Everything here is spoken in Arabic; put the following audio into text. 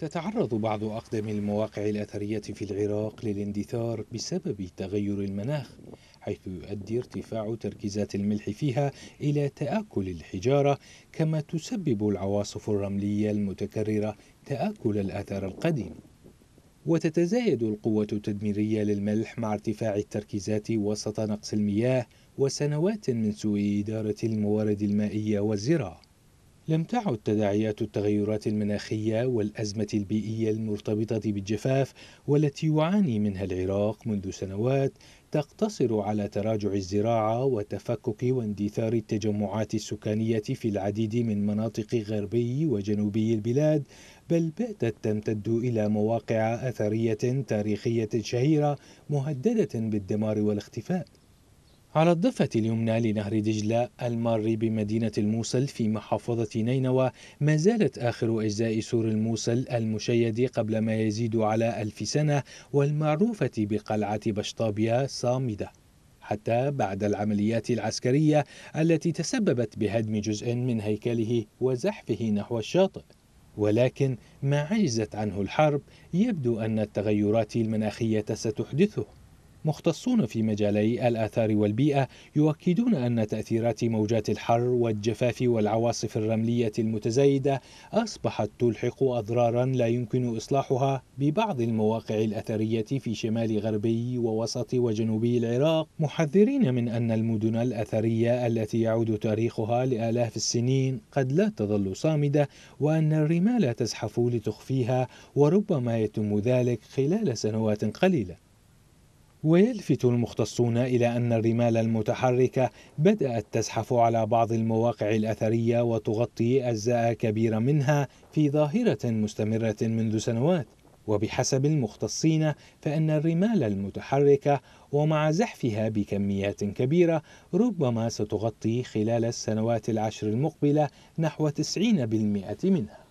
تتعرض بعض أقدم المواقع الأثرية في العراق للاندثار بسبب تغير المناخ حيث يؤدي ارتفاع تركيزات الملح فيها إلى تآكل الحجارة كما تسبب العواصف الرملية المتكررة تآكل الأثر القديم وتتزايد القوة التدميرية للملح مع ارتفاع التركيزات وسط نقص المياه وسنوات من سوء إدارة الموارد المائية والزراعة لم تعد تداعيات التغيرات المناخية والأزمة البيئية المرتبطة بالجفاف والتي يعاني منها العراق منذ سنوات تقتصر على تراجع الزراعة وتفكك واندثار التجمعات السكانية في العديد من مناطق غربي وجنوبي البلاد بل باتت تمتد إلى مواقع أثرية تاريخية شهيرة مهددة بالدمار والاختفاء على الضفة اليمنى لنهر دجلة المار بمدينة الموصل في محافظة نينوى ما زالت آخر أجزاء سور الموصل المشيد قبل ما يزيد على ألف سنة والمعروفة بقلعة بشطابية صامدة حتى بعد العمليات العسكرية التي تسببت بهدم جزء من هيكله وزحفه نحو الشاطئ ولكن ما عجزت عنه الحرب يبدو أن التغيرات المناخية ستحدثه مختصون في مجالي الآثار والبيئة يؤكدون أن تأثيرات موجات الحر والجفاف والعواصف الرملية المتزايدة أصبحت تلحق أضرارا لا يمكن إصلاحها ببعض المواقع الأثرية في شمال غربي ووسط وجنوبي العراق محذرين من أن المدن الأثرية التي يعود تاريخها لآلاف السنين قد لا تظل صامدة وأن الرمال تزحف لتخفيها وربما يتم ذلك خلال سنوات قليله ويلفت المختصون إلى أن الرمال المتحركة بدأت تزحف على بعض المواقع الأثرية وتغطي أجزاء كبيرة منها في ظاهرة مستمرة منذ سنوات وبحسب المختصين فإن الرمال المتحركة ومع زحفها بكميات كبيرة ربما ستغطي خلال السنوات العشر المقبلة نحو 90% منها